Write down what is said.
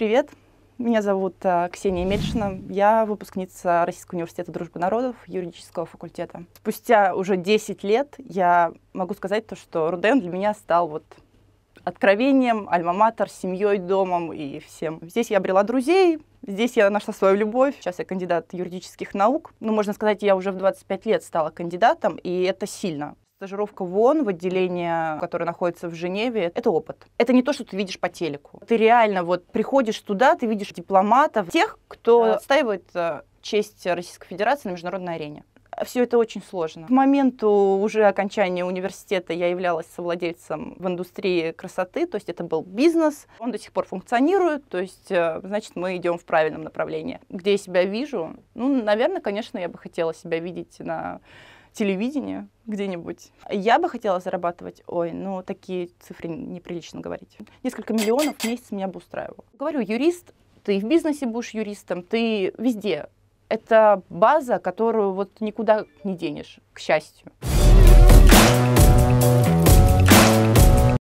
Привет, меня зовут э, Ксения Мельшина. Я выпускница Российского университета дружбы народов юридического факультета. Спустя уже 10 лет я могу сказать то, что Руден для меня стал вот откровением, альма-матер, семьей, домом и всем. Здесь я обрела друзей, здесь я нашла свою любовь. Сейчас я кандидат юридических наук. Ну, можно сказать, я уже в 25 лет стала кандидатом, и это сильно. Стажировка вон в отделении, которое находится в Женеве, это опыт. Это не то, что ты видишь по телеку. Ты реально вот приходишь туда, ты видишь дипломатов, тех, кто отстаивает э, честь Российской Федерации на международной арене. Все это очень сложно. К моменту уже окончания университета я являлась совладельцем в индустрии красоты, то есть это был бизнес. Он до сих пор функционирует, то есть, э, значит, мы идем в правильном направлении. Где я себя вижу? Ну, наверное, конечно, я бы хотела себя видеть на телевидение где-нибудь. Я бы хотела зарабатывать, ой, ну такие цифры неприлично говорить. Несколько миллионов в месяц меня бы устраивало. Говорю, юрист, ты в бизнесе будешь юристом, ты везде. Это база, которую вот никуда не денешь, к счастью.